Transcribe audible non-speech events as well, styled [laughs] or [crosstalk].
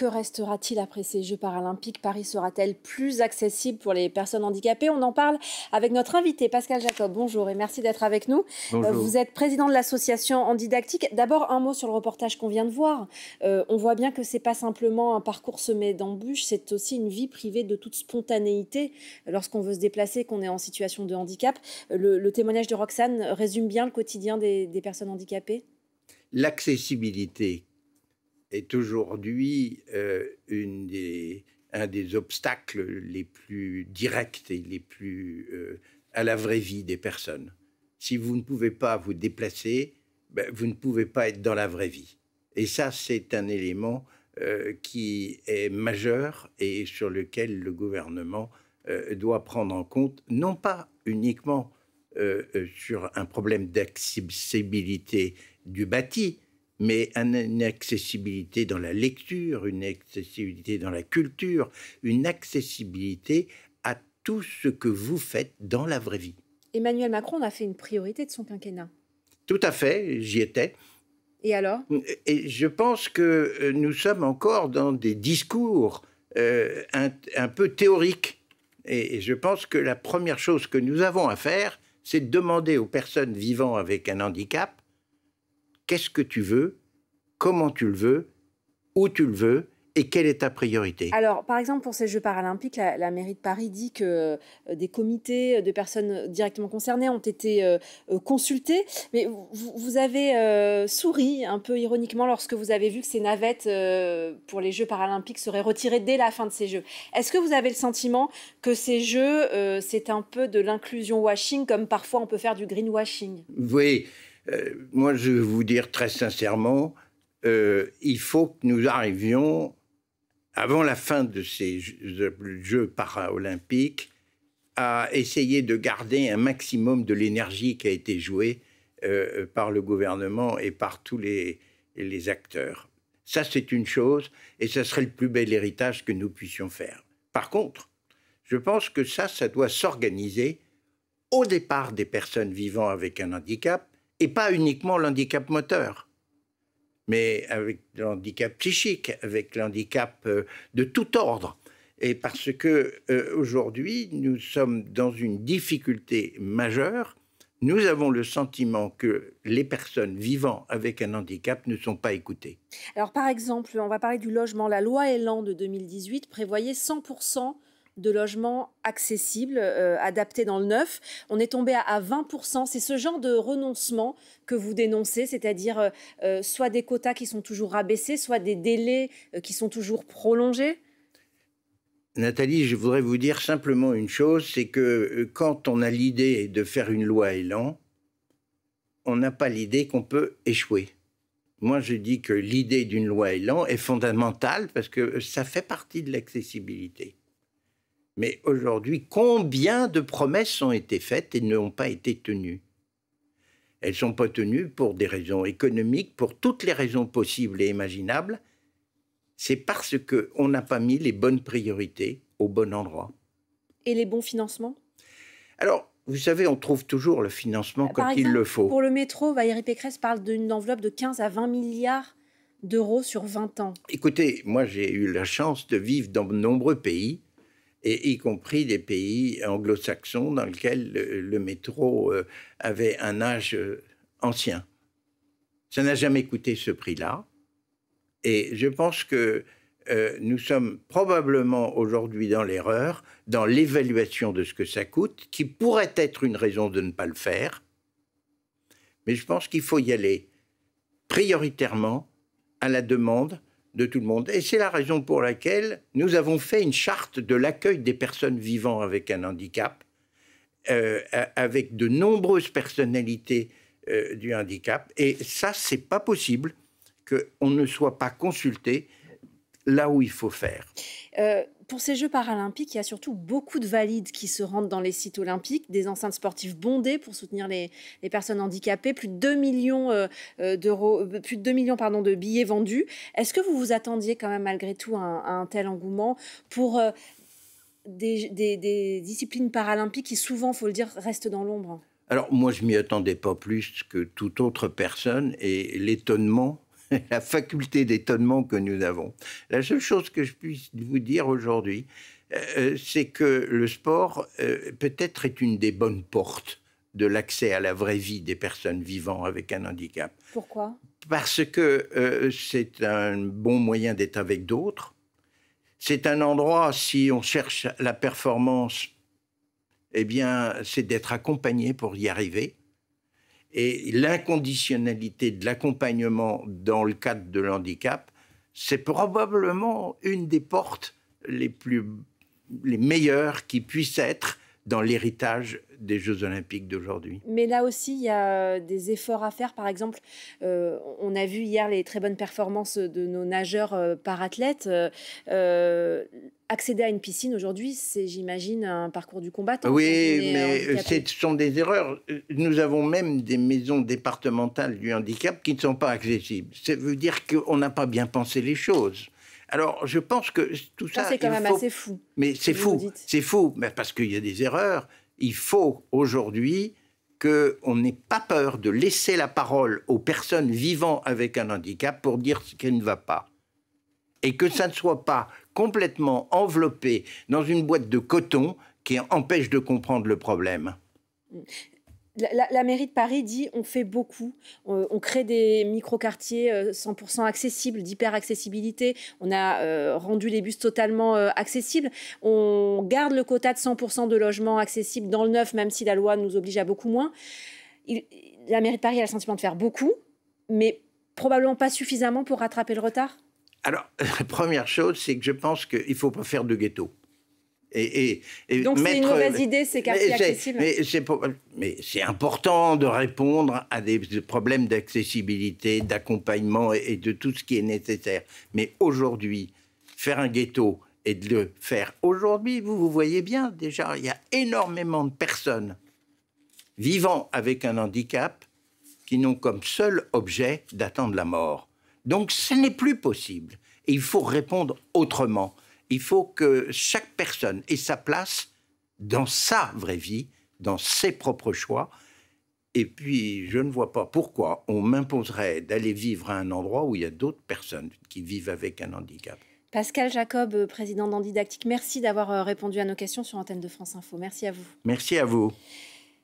Que restera-t-il après ces Jeux paralympiques Paris sera-t-elle plus accessible pour les personnes handicapées On en parle avec notre invité Pascal Jacob. Bonjour et merci d'être avec nous. Euh, vous êtes président de l'association En D'abord un mot sur le reportage qu'on vient de voir. Euh, on voit bien que c'est pas simplement un parcours semé d'embûches, c'est aussi une vie privée de toute spontanéité lorsqu'on veut se déplacer, qu'on est en situation de handicap. Le, témoignage de Roxane résume bien le quotidien des, des personnes handicapées. L'accessibilité est aujourd'hui euh, un des obstacles les plus directs et les plus euh, à la vraie vie des personnes. Si vous ne pouvez pas vous déplacer, ben, vous ne pouvez pas être dans la vraie vie. Et ça, c'est un élément euh, qui est majeur et sur lequel le gouvernement doit prendre en compte, non pas uniquement sur un problème d'accessibilité du bâti, mais une accessibilité dans la lecture, une accessibilité dans la culture, une accessibilité à tout ce que vous faites dans la vraie vie. Emmanuel Macron a fait une priorité de son quinquennat. Tout à fait, j'y étais. Et alors Et je pense que euh, nous sommes encore dans des discours euh, un, peu théoriques. Et, et je pense que la première chose que nous avons à faire, c'est de demander aux personnes vivant avec un handicap qu'est-ce que tu veux, comment tu le veux, où tu le veux, et quelle est ta priorité Alors, par exemple, pour ces Jeux paralympiques, la, mairie de Paris dit que euh, des comités de personnes directement concernées ont été euh, euh, consultés. Mais vous, avez souri un peu ironiquement lorsque vous avez vu que ces navettes pour les Jeux paralympiques seraient retirées dès la fin de ces Jeux. Est-ce que vous avez le sentiment que ces Jeux, c'est un peu de l'inclusion washing, comme parfois on peut faire du greenwashing Oui. Euh, moi, je vais vous dire très sincèrement, euh, il faut que nous arrivions, avant la fin de ces Jeux, jeux paralympiques, à essayer de garder un maximum de l'énergie qui a été jouée euh, par le gouvernement et par tous les, les acteurs. Ça, c'est une chose, et ça serait le plus bel héritage que nous puissions faire. Par contre, je pense que ça, ça doit s'organiser au départ des personnes vivant avec un handicap, et pas uniquement l'handicap moteur, mais avec l'handicap psychique, avec l'handicap euh, de tout ordre. Et parce que euh, aujourd'hui, nous sommes dans une difficulté majeure. Nous avons le sentiment que les personnes vivant avec un handicap ne sont pas écoutées. Alors par exemple, on va parler du logement. La loi Elan de 2018 prévoyait 100 de logements accessibles, euh, adaptés dans le neuf. On est tombé à, 20%. C'est ce genre de renoncement que vous dénoncez, c'est-à-dire euh, euh, soit des quotas qui sont toujours abaissés, soit des délais qui sont toujours prolongés Nathalie, je voudrais vous dire simplement une chose, c'est que quand on a l'idée de faire une loi élan, on n'a pas l'idée qu'on peut échouer. Moi, je dis que l'idée d'une loi élan est fondamentale parce que ça fait partie de l'accessibilité. Mais aujourd'hui, combien de promesses ont été faites et n'ont pas été tenues Elles ne sont pas tenues pour des raisons économiques, pour toutes les raisons possibles et imaginables. C'est parce qu'on n'a pas mis les bonnes priorités au bon endroit. Et les bons financements Alors, vous savez, on trouve toujours le financement quand il le faut. Pour le métro, Valérie Pécresse parle d'une enveloppe de 15 à 20 milliards d'euros sur 20 ans. Écoutez, moi j'ai eu la chance de vivre dans de nombreux pays y compris des pays anglo-saxons dans lesquels le, métro euh, avait un âge euh, ancien. Ça n'a jamais coûté ce prix-là. Et je pense que euh, nous sommes probablement aujourd'hui dans l'erreur, dans l'évaluation de ce que ça coûte, qui pourrait être une raison de ne pas le faire. Mais je pense qu'il faut y aller prioritairement à la demande, de tout le monde. Et c'est la raison pour laquelle nous avons fait une charte de l'accueil des personnes vivant avec un handicap, euh, avec de nombreuses personnalités euh, du handicap. Et ça, c'est pas possible qu'on ne soit pas consulté là où il faut faire. Euh, pour ces Jeux paralympiques, il y a surtout beaucoup de valides qui se rendent dans les sites olympiques, des enceintes sportives bondées pour soutenir les, personnes handicapées, plus de 2 millions, euh, euh, plus de 2 millions pardon, de billets vendus. Est-ce que vous vous attendiez quand même malgré tout à, un, tel engouement pour des, disciplines paralympiques qui souvent, faut le dire, restent dans l'ombre alors moi, je m'y attendais pas plus que toute autre personne et l'étonnement [laughs] la faculté d'étonnement que nous avons. La seule chose que je puisse vous dire aujourd'hui, euh, euh, c'est que le sport euh, peut-être est une des bonnes portes de l'accès à la vraie vie des personnes vivant avec un handicap. Pourquoi Parce que c'est un bon moyen d'être avec d'autres. C'est un endroit, si on cherche la performance, eh bien, c'est d'être accompagné pour y arriver. Et l'inconditionnalité de l'accompagnement dans le cadre de l'handicap, c'est probablement une des portes les plus les meilleures qui puissent être dans l'héritage des Jeux olympiques d'aujourd'hui. Mais là aussi, il y a euh, des efforts à faire. Par exemple, euh, on a vu hier les très bonnes performances de nos nageurs par euh, parathlètes accéder à une piscine aujourd'hui, c'est, j'imagine, un parcours du combattant. Oui, euh, mais euh, ce sont des erreurs. Euh, nous avons même des maisons départementales du handicap qui ne sont pas accessibles. Ça veut dire qu'on n'a pas bien pensé les choses. Alors, je pense que tout ça. c'est quand même assez fou. Mais c'est fou. C'est fou, mais parce qu'il y a des erreurs. Il faut aujourd'hui qu'on n'ait pas peur de laisser la parole aux personnes vivant avec un handicap pour dire ce qui ne va pas. Et que ça ne soit pas complètement enveloppé dans une boîte de coton qui empêche de comprendre le problème. La, mairie de Paris dit on fait beaucoup. Euh, on, crée des micro-quartiers 100% euh, accessibles, d'hyper-accessibilité. On a euh, rendu les bus totalement accessibles. On garde le quota de 100% de logements accessibles dans le neuf, même si la loi nous oblige à beaucoup moins. la mairie de Paris a le sentiment de faire beaucoup, mais probablement pas suffisamment pour rattraper le retard. Alors, [laughs] la première chose, c'est que je pense qu'il ne faut pas faire de ghetto. Et, Donc c'est une mauvaise idée ces quartiers accessibles. Mais c'est important de répondre à des problèmes d'accessibilité, d'accompagnement et, et, de tout ce qui est nécessaire. Mais aujourd'hui, faire un ghetto et de le faire aujourd'hui, vous vous voyez bien déjà, il y a énormément de personnes vivant avec un handicap qui n'ont comme seul objet d'attendre la mort. Donc ce n'est plus possible. Et il faut répondre autrement. Il faut que chaque personne ait sa place dans sa vraie vie, dans ses propres choix. Et puis, je ne vois pas pourquoi on m'imposerait d'aller vivre à un endroit où il y a d'autres personnes qui vivent avec un handicap. Pascal Jacob, euh, président d'Andidactique, merci d'avoir euh, répondu à nos questions sur Antenne de France Info. Merci à vous. Merci à vous.